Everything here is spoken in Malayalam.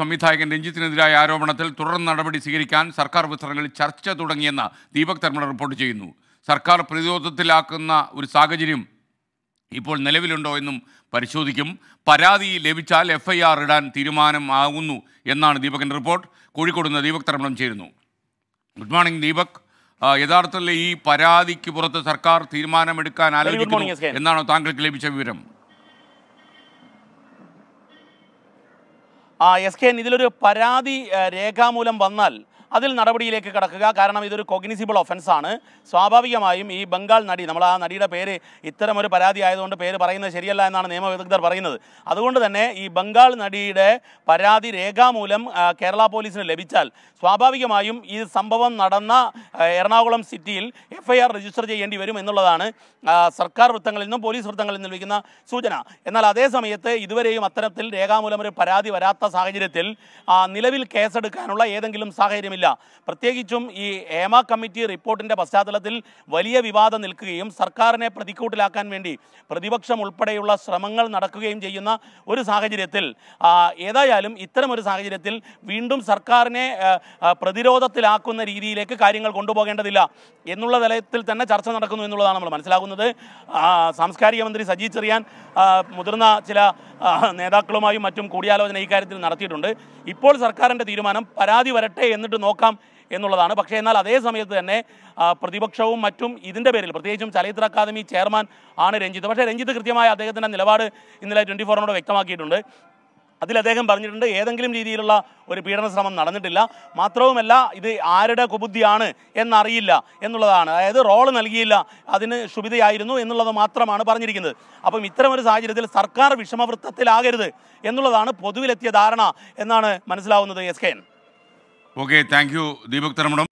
സംവിധായകൻ രഞ്ജിത്തിനെതിരായ ആരോപണത്തിൽ തുടർ നടപടി സ്വീകരിക്കാൻ സർക്കാർ വൃത്തങ്ങളിൽ ചർച്ച തുടങ്ങിയെന്ന് ദീപക് തർമ്മൾ റിപ്പോർട്ട് ചെയ്യുന്നു സർക്കാർ പ്രതിരോധത്തിലാക്കുന്ന ഒരു സാഹചര്യം ഇപ്പോൾ നിലവിലുണ്ടോ എന്നും പരിശോധിക്കും പരാതി ലഭിച്ചാൽ എഫ്ഐആർ ഇടാൻ തീരുമാനമാകുന്നു എന്നാണ് ദീപകിൻ്റെ റിപ്പോർട്ട് കോഴിക്കോട് നിന്ന് ദീപക് തർമ്മം ചേരുന്നു ഗുഡ് മോർണിംഗ് ദീപക് യഥാർത്ഥത്തിൽ ഈ പരാതിക്ക് പുറത്ത് സർക്കാർ തീരുമാനമെടുക്കാൻ ആലോചിക്കുന്നു എന്നാണോ താങ്കൾക്ക് ലഭിച്ച വിവരം എസ് കെ ഇതിലൊരു പരാതി രേഖാമൂലം വന്നാൽ അതിൽ നടപടിയിലേക്ക് കടക്കുക കാരണം ഇതൊരു കൊഗ്നിസിബിൾ ഒഫൻസാണ് സ്വാഭാവികമായും ഈ ബംഗാൾ നടി നമ്മൾ ആ നടിയുടെ പേര് ഇത്തരം ഒരു പരാതി ആയതുകൊണ്ട് പേര് പറയുന്നത് ശരിയല്ല എന്നാണ് നിയമവിദഗ്ധർ പറയുന്നത് അതുകൊണ്ട് തന്നെ ഈ ബംഗാൾ നടിയുടെ പരാതി രേഖാമൂലം കേരള പോലീസിന് ലഭിച്ചാൽ സ്വാഭാവികമായും ഈ സംഭവം നടന്ന എറണാകുളം സിറ്റിയിൽ എഫ്ഐആർ രജിസ്റ്റർ ചെയ്യേണ്ടി വരും എന്നുള്ളതാണ് സർക്കാർ വൃത്തങ്ങളിൽ നിന്നും പോലീസ് വൃത്തങ്ങളിൽ നിന്നും ലഭിക്കുന്ന സൂചന എന്നാൽ അതേ സമയത്ത് ഇതുവരെയും അത്തരത്തിൽ രേഖാമൂലം ഒരു പരാതി വരാത്ത സാഹചര്യത്തിൽ നിലവിൽ കേസെടുക്കാനുള്ള ഏതെങ്കിലും സാഹചര്യമില്ല പ്രത്യേകിച്ചും ഈ ഏമ കമ്മിറ്റി റിപ്പോർട്ടിൻ്റെ പശ്ചാത്തലത്തിൽ വലിയ വിവാദം നിൽക്കുകയും സർക്കാരിനെ പ്രതിക്കൂട്ടിലാക്കാൻ വേണ്ടി പ്രതിപക്ഷം ഉൾപ്പെടെയുള്ള ശ്രമങ്ങൾ നടക്കുകയും ചെയ്യുന്ന ഒരു സാഹചര്യത്തിൽ ഏതായാലും ഇത്തരം ഒരു സാഹചര്യത്തിൽ വീണ്ടും സർക്കാരിനെ പ്രതിരോധത്തിലാക്കുന്ന രീതിയിലേക്ക് കാര്യങ്ങൾ കൊണ്ടുപോകേണ്ടതില്ല എന്നുള്ള മന്ത്രാലയത്തിൽ തന്നെ ചർച്ച നടക്കുന്നു എന്നുള്ളതാണ് നമ്മൾ മനസ്സിലാകുന്നത് സാംസ്കാരിക മന്ത്രി സജി ചെറിയാൻ മുതിർന്ന ചില നേതാക്കളുമായും മറ്റും കൂടിയാലോചന ഇക്കാര്യത്തിൽ നടത്തിയിട്ടുണ്ട് ഇപ്പോൾ സർക്കാരിൻ്റെ തീരുമാനം പരാതി വരട്ടെ എന്നിട്ട് നോക്കാം എന്നുള്ളതാണ് പക്ഷേ എന്നാൽ അതേ സമയത്ത് തന്നെ പ്രതിപക്ഷവും മറ്റും ഇതിൻ്റെ പേരിൽ പ്രത്യേകിച്ചും ചലച്ചിത്ര അക്കാദമി ചെയർമാൻ ആണ് രഞ്ജിത്ത് പക്ഷേ രഞ്ജിത്ത് കൃത്യമായ അദ്ദേഹത്തിൻ്റെ നിലപാട് ഇന്നലെ ട്വൻറ്റി ഫോറിനോട് വ്യക്തമാക്കിയിട്ടുണ്ട് അതിൽ അദ്ദേഹം പറഞ്ഞിട്ടുണ്ട് ഏതെങ്കിലും രീതിയിലുള്ള ഒരു പീഡന ശ്രമം നടന്നിട്ടില്ല മാത്രവുമല്ല ഇത് ആരുടെ കുബുദ്ധിയാണ് എന്നറിയില്ല എന്നുള്ളതാണ് അതായത് റോള് നൽകിയില്ല അതിന് ക്ഷുഭിതയായിരുന്നു എന്നുള്ളത് മാത്രമാണ് പറഞ്ഞിരിക്കുന്നത് അപ്പം ഇത്തരമൊരു സാഹചര്യത്തിൽ സർക്കാർ വിഷമവൃത്തത്തിലാകരുത് എന്നുള്ളതാണ് പൊതുവിലെത്തിയ ധാരണ എന്നാണ് മനസ്സിലാവുന്നത് S K N okay thank you Deepak തരമണം